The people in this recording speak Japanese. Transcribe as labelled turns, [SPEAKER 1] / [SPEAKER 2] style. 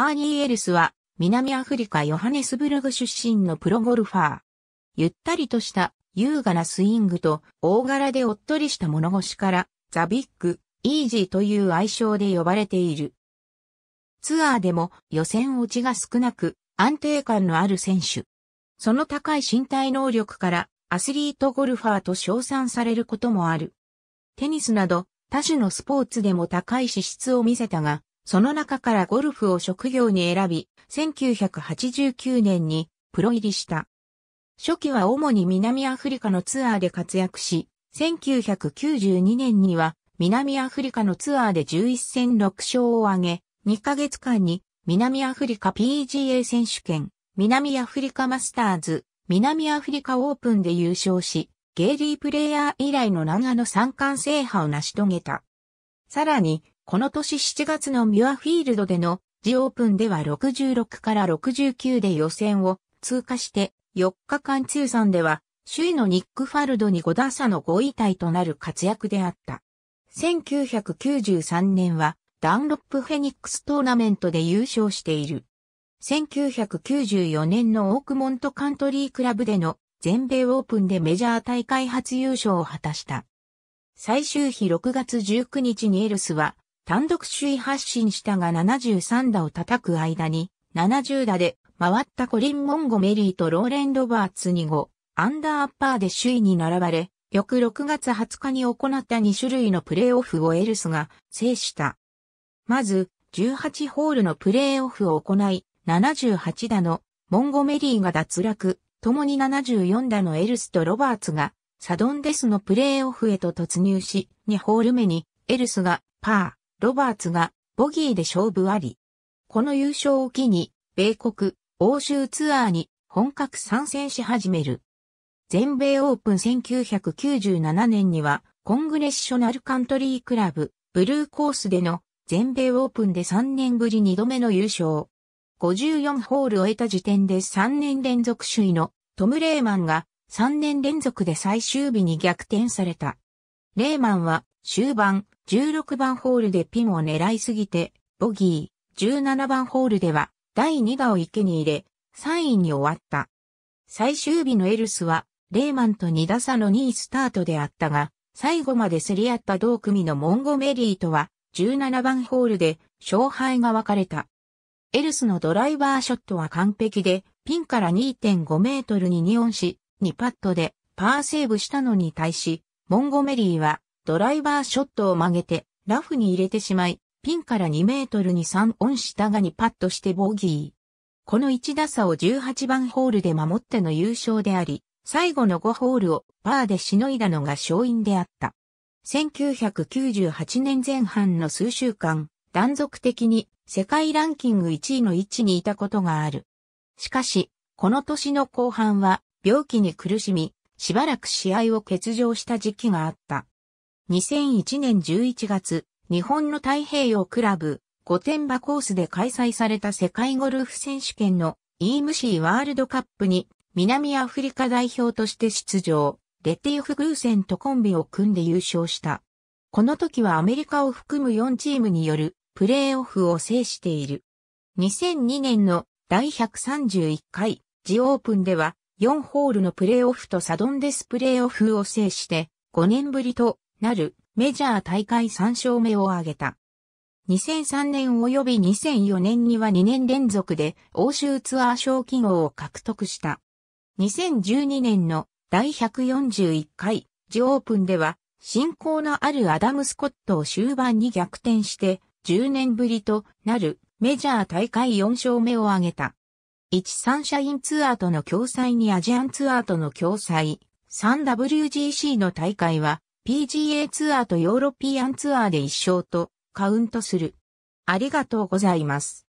[SPEAKER 1] アーニー・エルスは、南アフリカヨハネスブルグ出身のプロゴルファー。ゆったりとした優雅なスイングと大柄でおっとりした物腰から、ザ・ビッグ、イージーという愛称で呼ばれている。ツアーでも予選落ちが少なく安定感のある選手。その高い身体能力からアスリートゴルファーと称賛されることもある。テニスなど多種のスポーツでも高い資質を見せたが、その中からゴルフを職業に選び、1989年にプロ入りした。初期は主に南アフリカのツアーで活躍し、1992年には南アフリカのツアーで11戦6勝を挙げ、2ヶ月間に南アフリカ PGA 選手権、南アフリカマスターズ、南アフリカオープンで優勝し、ゲイリープレイヤー以来の長野三冠制覇を成し遂げた。さらに、この年7月のミュアフィールドでのジオープンでは66から69で予選を通過して4日間通算では首位のニック・ファルドに5打差の5位タイとなる活躍であった。1993年はダンロップフェニックストーナメントで優勝している。1994年のオークモントカントリークラブでの全米オープンでメジャー大会初優勝を果たした。最終日6月19日にエルスは単独首位発進したが73打を叩く間に、70打で回ったコリン・モンゴメリーとローレン・ロバーツに5、アンダーアッパーで首位に並ばれ、翌6月20日に行った2種類のプレーオフをエルスが制した。まず、18ホールのプレーオフを行い、78打のモンゴメリーが脱落、共に74打のエルスとロバーツがサドンデスのプレーオフへと突入し、2ホール目にエルスがパー、ロバーツがボギーで勝負あり。この優勝を機に、米国、欧州ツアーに本格参戦し始める。全米オープン1997年には、コングレッショナルカントリークラブ、ブルーコースでの全米オープンで3年ぶり2度目の優勝。54ホールを得た時点で3年連続首位のトム・レーマンが3年連続で最終日に逆転された。レーマンは終盤16番ホールでピンを狙いすぎて、ボギー、17番ホールでは、第2打を池に入れ、3位に終わった。最終日のエルスは、レーマンと2打差の2位スタートであったが、最後まで競り合った同組のモンゴメリーとは、17番ホールで勝敗が分かれた。エルスのドライバーショットは完璧で、ピンから2.5メートルに2オンし、2パットでパーセーブしたのに対し、モンゴメリーはドライバーショットを曲げて、ラフに入れてしまい、ピンから2メートルに3オンしたがにパッとしてボギー。この1打差を18番ホールで守っての優勝であり、最後の5ホールをパーでしのいだのが勝因であった。1998年前半の数週間、断続的に世界ランキング1位の位置にいたことがある。しかし、この年の後半は病気に苦しみ、しばらく試合を欠場した時期があった。2001年11月、日本の太平洋クラブ、御殿場コースで開催された世界ゴルフ選手権の EMC ワールドカップに南アフリカ代表として出場、レティーフンとコンビを組んで優勝した。この時はアメリカを含む4チームによるプレーオフを制している。2002年の第131回ジオープンでは4ホールのプレーオフとサドンデスプレーオフを制して5年ぶりとなるメジャー大会3勝目を挙げた。2003年及び2004年には2年連続で欧州ツアー賞金王を獲得した。2012年の第141回ジオープンでは、信仰のあるアダム・スコットを終盤に逆転して、10年ぶりとなるメジャー大会4勝目を挙げた。1サンシャインツアーとの共催にアジアンツアーとの共催、3WGC の大会は PGA ツアーとヨーロピアンツアーで一勝とカウントする。ありがとうございます。